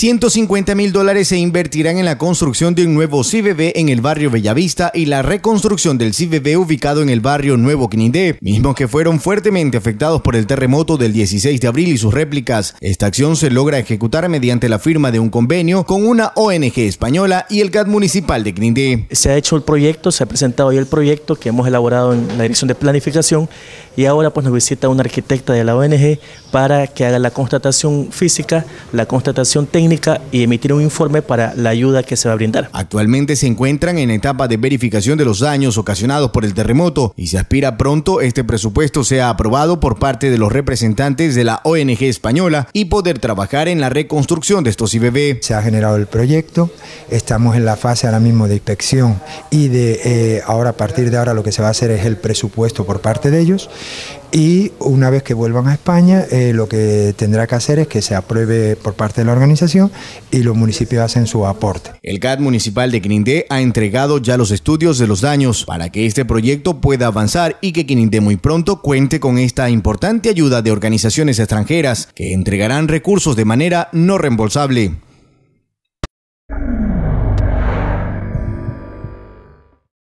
150 mil dólares se invertirán en la construcción de un nuevo CBB en el barrio Bellavista y la reconstrucción del CBB ubicado en el barrio Nuevo Quinindé, mismos que fueron fuertemente afectados por el terremoto del 16 de abril y sus réplicas. Esta acción se logra ejecutar mediante la firma de un convenio con una ONG española y el CAD municipal de Quinindé. Se ha hecho el proyecto, se ha presentado hoy el proyecto que hemos elaborado en la Dirección de Planificación y ahora pues nos visita una arquitecta de la ONG para que haga la constatación física, la constatación técnica y emitir un informe para la ayuda que se va a brindar. Actualmente se encuentran en etapa de verificación de los daños ocasionados por el terremoto y se aspira pronto este presupuesto sea aprobado por parte de los representantes de la ONG española y poder trabajar en la reconstrucción de estos IBB. Se ha generado el proyecto, estamos en la fase ahora mismo de inspección y de eh, ahora a partir de ahora lo que se va a hacer es el presupuesto por parte de ellos y una vez que vuelvan a España eh, eh, lo que tendrá que hacer es que se apruebe por parte de la organización y los municipios hacen su aporte. El CAD municipal de Quinindé ha entregado ya los estudios de los daños para que este proyecto pueda avanzar y que Quinindé muy pronto cuente con esta importante ayuda de organizaciones extranjeras que entregarán recursos de manera no reembolsable.